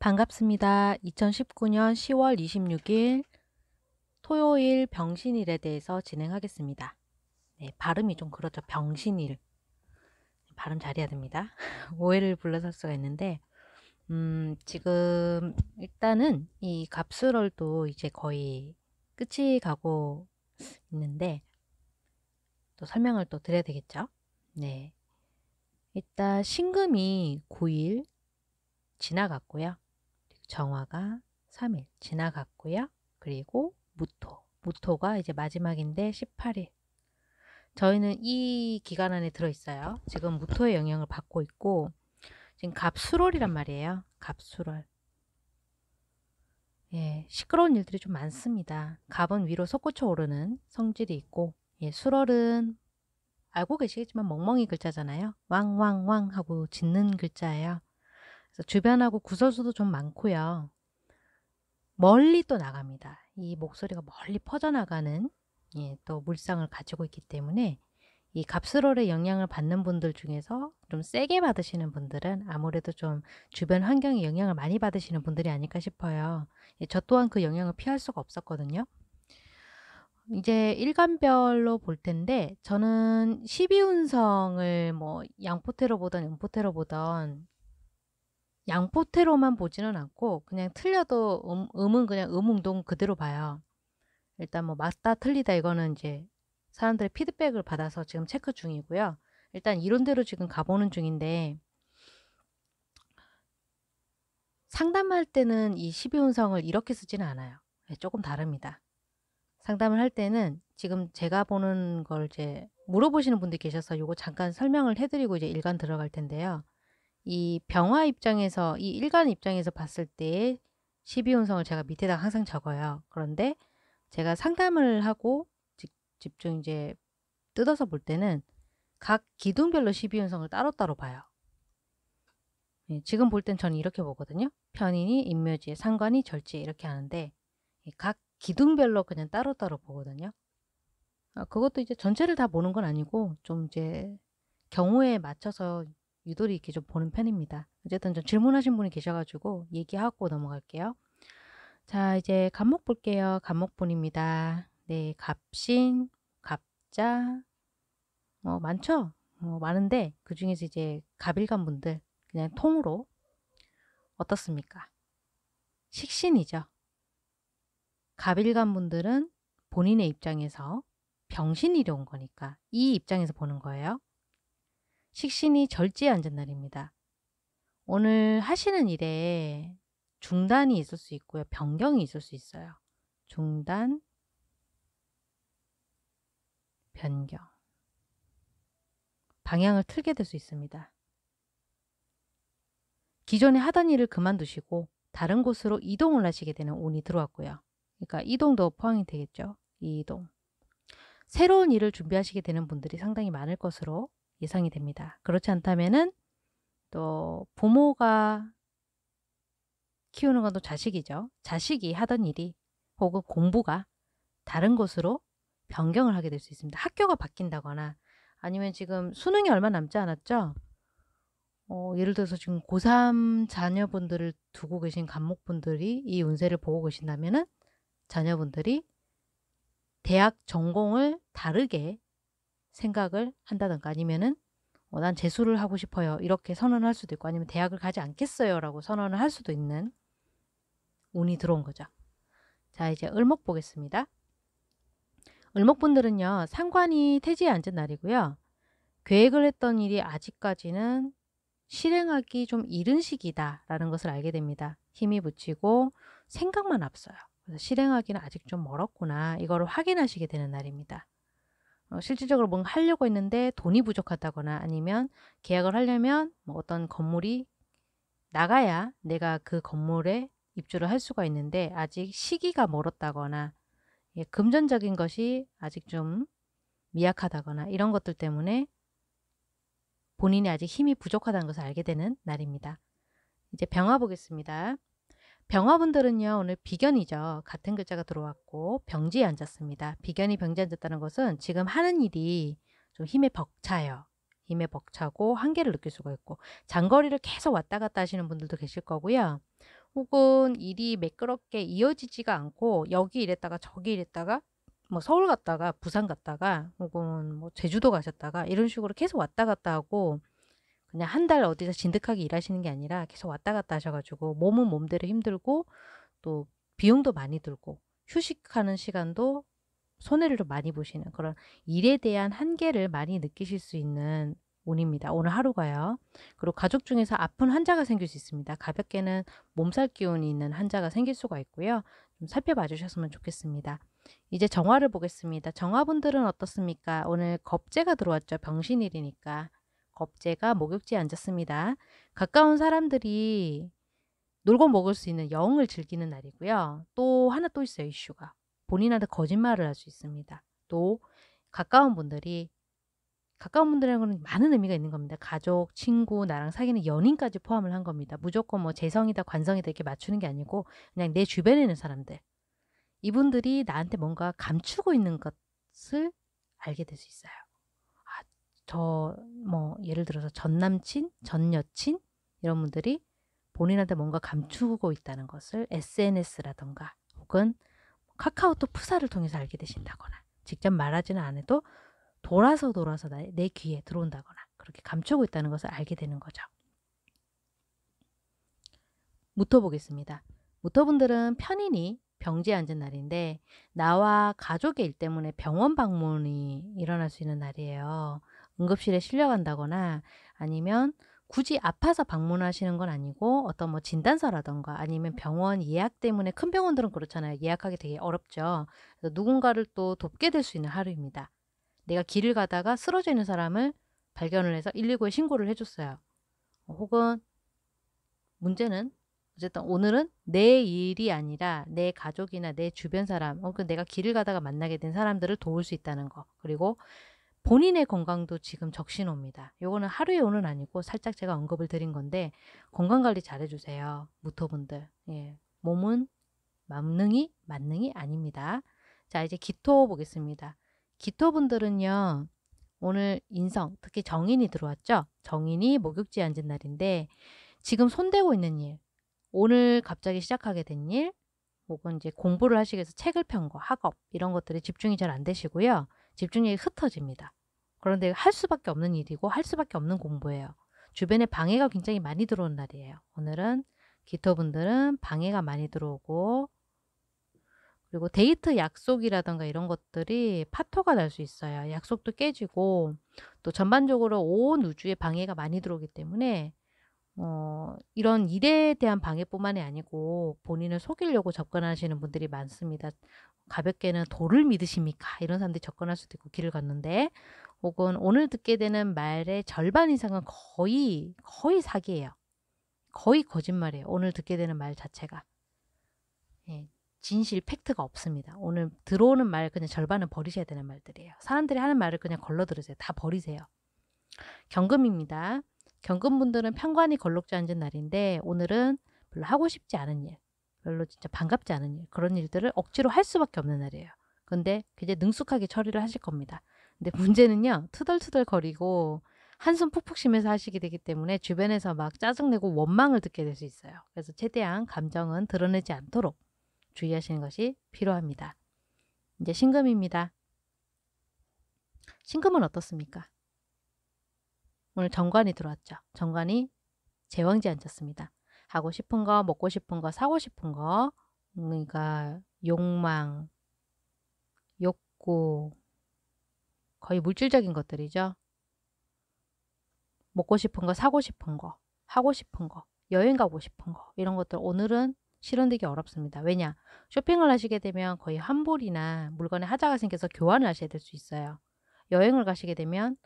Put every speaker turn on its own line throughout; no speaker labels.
반갑습니다. 2019년 10월 26일 토요일 병신일에 대해서 진행하겠습니다. 네, 발음이 좀 그렇죠. 병신일. 발음 잘해야 됩니다. 오해를 불러설 수가 있는데, 음, 지금 일단은 이 갑스롤도 이제 거의 끝이 가고 있는데, 또 설명을 또 드려야 되겠죠? 네. 일단 신금이 9일 지나갔고요. 정화가 3일 지나갔고요. 그리고 무토, 무토가 이제 마지막인데 18일. 저희는 이 기간 안에 들어있어요. 지금 무토의 영향을 받고 있고 지금 갑수롤이란 말이에요. 갑수롤. 예, 시끄러운 일들이 좀 많습니다. 갑은 위로 솟구쳐 오르는 성질이 있고 예, 수럴은 알고 계시겠지만 멍멍이 글자잖아요. 왕왕왕 하고 짖는 글자예요. 주변하고 구설수도 좀 많고요. 멀리 또 나갑니다. 이 목소리가 멀리 퍼져나가는 예, 또 물상을 가지고 있기 때문에 이 갑스롤의 영향을 받는 분들 중에서 좀 세게 받으시는 분들은 아무래도 좀 주변 환경에 영향을 많이 받으시는 분들이 아닐까 싶어요. 예, 저 또한 그 영향을 피할 수가 없었거든요. 이제 일간별로 볼 텐데 저는 12운성을 뭐 양포테로 보던 음포테로 보던 양포테로만 보지는 않고 그냥 틀려도 음, 은 그냥 음운동 그대로 봐요. 일단 뭐 맞다 틀리다 이거는 이제 사람들의 피드백을 받아서 지금 체크 중이고요. 일단 이론대로 지금 가보는 중인데 상담할 때는 이 12운성을 이렇게 쓰지는 않아요. 예, 조금 다릅니다. 상담을 할 때는 지금 제가 보는 걸 이제 물어보시는 분들 계셔서 이거 잠깐 설명을 해드리고 이제 일간 들어갈 텐데요. 이 병화 입장에서 이 일간 입장에서 봤을 때 12운성을 제가 밑에다 항상 적어요. 그런데 제가 상담을 하고 집중 이제 뜯어서 볼 때는 각 기둥별로 12운성을 따로따로 봐요. 예, 지금 볼땐전 이렇게 보거든요. 편인이, 인묘지에, 상관이, 절지 이렇게 하는데 각 기둥별로 그냥 따로따로 보거든요. 아, 그것도 이제 전체를 다 보는 건 아니고 좀 이제 경우에 맞춰서 유도리 이렇게 좀 보는 편입니다. 어쨌든 좀 질문하신 분이 계셔가지고 얘기하고 넘어갈게요. 자, 이제 갑목 볼게요. 갑목분입니다. 네, 갑신, 갑자, 어, 많죠? 어, 많은데 그 중에서 이제 갑일간 분들 그냥 통으로 어떻습니까? 식신이죠. 갑일간 분들은 본인의 입장에서 병신이려온 거니까 이 입장에서 보는 거예요. 식신이 절지에 앉은 날입니다. 오늘 하시는 일에 중단이 있을 수 있고요. 변경이 있을 수 있어요. 중단, 변경. 방향을 틀게 될 수 있습니다. 기존에 하던 일을 그만두시고 다른 곳으로 이동을 하시게 되는 운이 들어왔고요. 그러니까 이동도 포함이 되겠죠. 이동. 새로운 일을 준비하시게 되는 분들이 상당히 많을 것으로 예상이 됩니다. 그렇지 않다면은 또 부모가 키우는 건 또 자식이죠. 자식이 하던 일이 혹은 공부가 다른 곳으로 변경을 하게 될 수 있습니다. 학교가 바뀐다거나 아니면 지금 수능이 얼마 남지 않았죠? 어, 예를 들어서 지금 고3 자녀분들을 두고 계신 감목분들이 이 운세를 보고 계신다면은 자녀분들이 대학 전공을 다르게 생각을 한다던가 아니면은 어, 난 재수를 하고 싶어요 이렇게 선언할 수도 있고 아니면 대학을 가지 않겠어요 라고 선언을 할 수도 있는 운이 들어온 거죠 자 이제 을목 보겠습니다 을목분들은요 상관이 태지에 앉은 날이고요 계획을 했던 일이 아직까지는 실행하기 좀 이른 시기다 라는 것을 알게 됩니다 힘이 붙이고 생각만 앞서요 그래서 실행하기는 아직 좀 멀었구나 이거를 확인하시게 되는 날입니다 어, 실질적으로 뭔가 하려고 했는데 돈이 부족하다거나 아니면 계약을 하려면 뭐 어떤 건물이 나가야 내가 그 건물에 입주를 할 수가 있는데 아직 시기가 멀었다거나 예, 금전적인 것이 아직 좀 미약하다거나 이런 것들 때문에 본인이 아직 힘이 부족하다는 것을 알게 되는 날입니다. 이제 병화 보겠습니다. 병화분들은요 오늘 비견이죠 같은 글자가 들어왔고 병지에 앉았습니다 비견이 병지에 앉았다는 것은 지금 하는 일이 좀 힘에 벅차요 힘에 벅차고 한계를 느낄 수가 있고 장거리를 계속 왔다 갔다 하시는 분들도 계실 거고요 혹은 일이 매끄럽게 이어지지가 않고 여기 일했다가 저기 일했다가 뭐 서울 갔다가 부산 갔다가 혹은 뭐 제주도 가셨다가 이런 식으로 계속 왔다 갔다 하고 그냥 한 달 어디서 진득하게 일하시는 게 아니라 계속 왔다 갔다 하셔가지고 몸은 몸대로 힘들고 또 비용도 많이 들고 휴식하는 시간도 손해를 좀 많이 보시는 그런 일에 대한 한계를 많이 느끼실 수 있는 운입니다. 오늘 하루가요. 그리고 가족 중에서 아픈 환자가 생길 수 있습니다. 가볍게는 몸살 기운이 있는 환자가 생길 수가 있고요. 좀 살펴봐 주셨으면 좋겠습니다. 이제 정화를 보겠습니다. 정화분들은 어떻습니까? 오늘 겁재가 들어왔죠. 병신일이니까. 겁재가 목욕지에 앉았습니다. 가까운 사람들이 놀고 먹을 수 있는 영을 즐기는 날이고요. 또 하나 또 있어요, 이슈가. 본인한테 거짓말을 할 수 있습니다. 또 가까운 분들이 가까운 분들하고는 많은 의미가 있는 겁니다. 가족, 친구, 나랑 사귀는 연인까지 포함을 한 겁니다. 무조건 뭐 재성이다, 관성이다 이렇게 맞추는 게 아니고 그냥 내 주변에 있는 사람들. 이분들이 나한테 뭔가 감추고 있는 것을 알게 될 수 있어요. 저뭐 예를 들어서 전 남친, 전 여친 이런 분들이 본인한테 뭔가 감추고 있다는 것을 SNS라던가 혹은 카카오톡 프사를 통해서 알게 되신다거나 직접 말하지는 않아도 돌아서 돌아서 내, 내 귀에 들어온다거나 그렇게 감추고 있다는 것을 알게 되는 거죠. 무토 보겠습니다. 무토분들은 편인이 병지에 앉은 날인데 나와 가족의 일 때문에 병원 방문이 일어날 수 있는 날이에요. 응급실에 실려간다거나 아니면 굳이 아파서 방문하시는 건 아니고 어떤 뭐 진단서라던가 아니면 음. 병원 예약 때문에 큰 병원들은 그렇잖아요. 예약하기 되게 어렵죠. 그래서 누군가를 또 돕게 될 수 있는 하루입니다. 내가 길을 가다가 쓰러져 있는 사람을 발견을 해서 119에 신고를 해줬어요. 혹은 문제는 어쨌든 오늘은 내 일이 아니라 내 가족이나 내 주변 사람 혹은 내가 길을 가다가 만나게 된 사람들을 도울 수 있다는 거 그리고 본인의 건강도 지금 적신호입니다. 요거는 하루에 오는 아니고 살짝 제가 언급을 드린 건데 건강 관리 잘 해주세요. 무토분들. 예. 몸은 만능이 만능이 아닙니다. 자 이제 기토 보겠습니다. 기토분들은요. 오늘 인성, 특히 정인이 들어왔죠. 정인이 목욕지에 앉은 날인데 지금 손대고 있는 일, 오늘 갑자기 시작하게 된 일, 혹은 이제 공부를 하시기 위해서 책을 편 거, 학업 이런 것들이 집중이 잘 안 되시고요. 집중력이 흩어집니다. 그런데 할 수밖에 없는 일이고 할 수밖에 없는 공부예요. 주변에 방해가 굉장히 많이 들어온 날이에요. 오늘은 기토분들은 방해가 많이 들어오고 그리고 데이트 약속이라든가 이런 것들이 파토가 날 수 있어요. 약속도 깨지고 또 전반적으로 온 우주에 방해가 많이 들어오기 때문에 어, 이런 일에 대한 방해뿐만이 아니고 본인을 속이려고 접근하시는 분들이 많습니다. 가볍게는 도를 믿으십니까? 이런 사람들이 접근할 수도 있고 길을 갔는데 혹은 오늘 듣게 되는 말의 절반 이상은 거의 거의 사기예요. 거의 거짓말이에요. 오늘 듣게 되는 말 자체가. 예, 진실 팩트가 없습니다. 오늘 들어오는 말 그냥 절반은 버리셔야 되는 말들이에요. 사람들이 하는 말을 그냥 걸러 들으세요. 다 버리세요. 경금입니다. 경금분들은 편관이 걸럭지 앉은 날인데 오늘은 별로 하고 싶지 않은 일, 별로 진짜 반갑지 않은 일, 그런 일들을 억지로 할 수밖에 없는 날이에요. 근데 굉장히 능숙하게 처리를 하실 겁니다. 근데 문제는요, 투덜투덜 거리고 한숨 푹푹 쉬면서 하시게 되기 때문에 주변에서 막 짜증내고 원망을 듣게 될 수 있어요. 그래서 최대한 감정은 드러내지 않도록 주의하시는 것이 필요합니다. 이제 신금입니다. 신금은 어떻습니까? 오늘 정관이 들어왔죠. 정관이 제왕지 앉았습니다. 하고 싶은 거, 먹고 싶은 거, 사고 싶은 거, 그러니까 욕망, 욕구, 거의 물질적인 것들이죠. 먹고 싶은 거, 사고 싶은 거, 하고 싶은 거, 여행 가고 싶은 거 이런 것들 오늘은 실현되기 어렵습니다. 왜냐? 쇼핑을 하시게 되면 거의 환불이나 물건의 하자가 생겨서 교환을 하셔야 될 수 있어요. 여행을 가시게 되면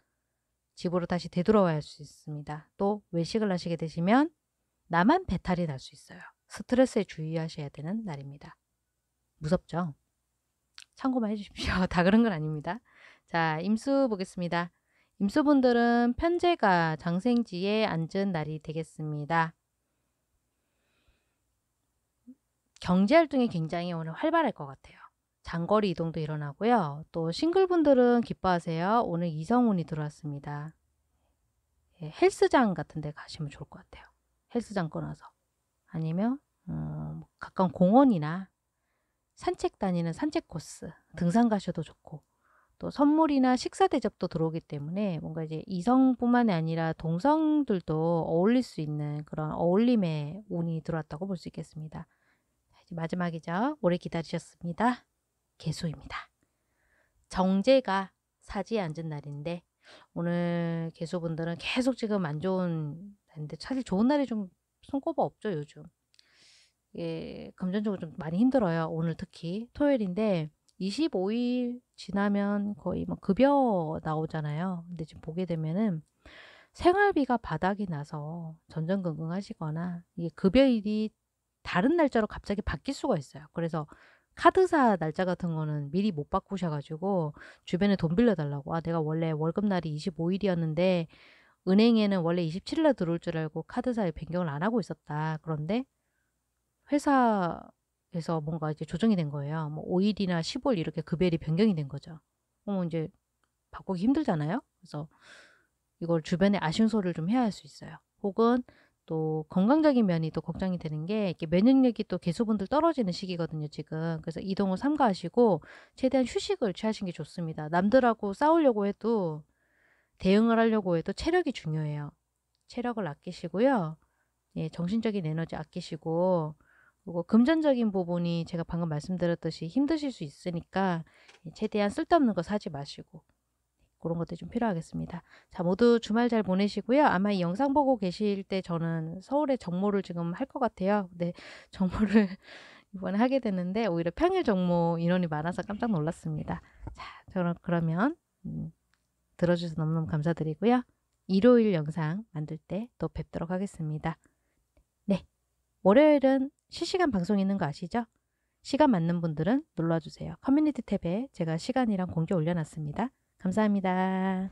집으로 다시 되돌아와야 할 수 있습니다. 또 외식을 하시게 되시면 나만 배탈이 날 수 있어요. 스트레스에 주의하셔야 되는 날입니다. 무섭죠? 참고만 해주십시오. 다 그런 건 아닙니다. 자, 임수 보겠습니다. 임수분들은 편제가 장생지에 앉은 날이 되겠습니다. 경제활동이 굉장히 오늘 활발할 것 같아요. 장거리 이동도 일어나고요. 또 싱글분들은 기뻐하세요. 오늘 이성운이 들어왔습니다. 예, 헬스장 같은 데 가시면 좋을 것 같아요. 헬스장 끊어서. 아니면 음, 가까운 공원이나 산책 다니는 산책 코스, 등산 가셔도 좋고 또 선물이나 식사 대접도 들어오기 때문에 뭔가 이제 이성뿐만이 아니라 동성들도 어울릴 수 있는 그런 어울림의 운이 들어왔다고 볼 수 있겠습니다. 이제 마지막이죠. 오래 기다리셨습니다. 개수입니다. 정제가 사지에 앉은 날인데 오늘 개수분들은 계속 지금 안 좋은 날인데 사실 좋은 날이 좀 손꼽아 없죠 요즘. 예, 금전적으로 좀 많이 힘들어요. 오늘 특히 토요일인데 25일 지나면 거의 뭐 급여 나오잖아요. 근데 지금 보게 되면은 생활비가 바닥이 나서 전전긍긍 하시거나 이게 급여일이 다른 날짜로 갑자기 바뀔 수가 있어요. 그래서 카드사 날짜 같은 거는 미리 못 바꾸셔가지고 주변에 돈 빌려달라고 아 내가 원래 월급날이 25일이었는데 은행에는 원래 27일날 들어올 줄 알고 카드사에 변경을 안 하고 있었다. 그런데 회사 그래서 뭔가 이제 조정이 된 거예요. 뭐 5일이나 10월 이렇게 급여일이 변경이 된 거죠. 그러면 이제 바꾸기 힘들잖아요. 그래서 이걸 주변에 아쉬운 소리를 좀 해야 할 수 있어요. 혹은 또 건강적인 면이 또 걱정이 되는 게 이렇게 면역력이 또 개수분들 떨어지는 시기거든요 지금 그래서 이동을 삼가하시고 최대한 휴식을 취하시는 게 좋습니다 남들하고 싸우려고 해도 대응을 하려고 해도 체력이 중요해요 체력을 아끼시고요 예 정신적인 에너지 아끼시고 그리고 금전적인 부분이 제가 방금 말씀드렸듯이 힘드실 수 있으니까 최대한 쓸데없는 거 사지 마시고 그런 것들 이좀 필요하겠습니다. 자, 모두 주말 잘 보내시고요. 아마 이 영상 보고 계실 때 저는 서울에 정모를 지금 할 것 같아요. 네, 정모를 이번에 하게 됐는데 오히려 평일 정모 인원이 많아서 깜짝 놀랐습니다. 자, 저는 그러면 음, 들어주셔서 너무너무 감사드리고요. 일요일 영상 만들 때 또 뵙도록 하겠습니다. 네, 월요일은 실시간 방송 있는 거 아시죠? 시간 맞는 분들은 눌러주세요. 커뮤니티 탭에 제가 시간이랑 공개 올려놨습니다. 감사합니다.